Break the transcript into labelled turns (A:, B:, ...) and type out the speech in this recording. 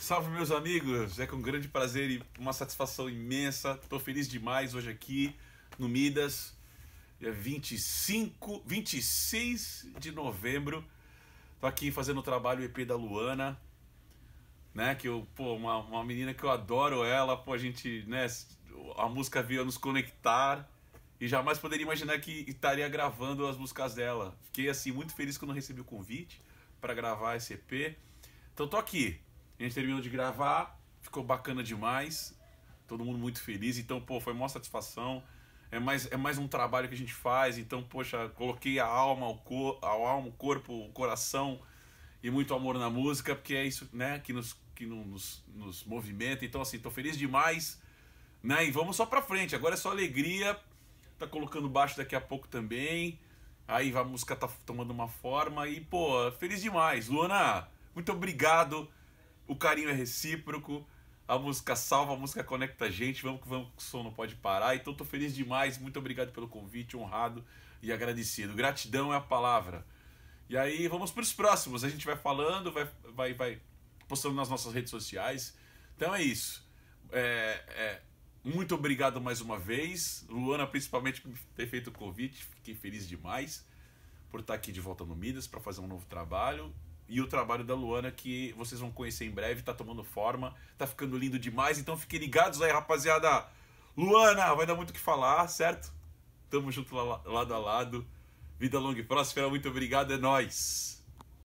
A: Salve, meus amigos! É com grande prazer e uma satisfação imensa. Estou feliz demais hoje aqui no Midas, dia 25, 26 de novembro. Estou aqui fazendo o trabalho EP da Luana, né? Que eu, pô, uma, uma menina que eu adoro ela, pô, a gente, né? A música veio nos conectar e jamais poderia imaginar que estaria gravando as músicas dela. Fiquei, assim, muito feliz quando recebi o convite para gravar esse EP. Então, tô aqui a gente terminou de gravar, ficou bacana demais. Todo mundo muito feliz. Então, pô, foi uma satisfação. É mais, é mais um trabalho que a gente faz. Então, poxa, coloquei a alma, o, cor, a alma, o corpo, o coração e muito amor na música, porque é isso, né, que nos, que nos, nos movimenta. Então, assim, tô feliz demais. Né? E vamos só pra frente. Agora é só alegria. Tá colocando baixo daqui a pouco também. Aí a música tá tomando uma forma e, pô, feliz demais. Luana, muito obrigado o carinho é recíproco, a música salva, a música conecta a gente, vamos que vamos, o som não pode parar. Então estou feliz demais, muito obrigado pelo convite, honrado e agradecido. Gratidão é a palavra. E aí vamos para os próximos, a gente vai falando, vai, vai, vai postando nas nossas redes sociais. Então é isso. É, é, muito obrigado mais uma vez, Luana principalmente por ter feito o convite, fiquei feliz demais por estar aqui de volta no Midas para fazer um novo trabalho e o trabalho da Luana que vocês vão conhecer em breve, tá tomando forma, tá ficando lindo demais, então fiquem ligados aí, rapaziada. Luana, vai dar muito o que falar, certo? Tamo junto lado a lado. Vida longa e próspera, muito obrigado, é nóis!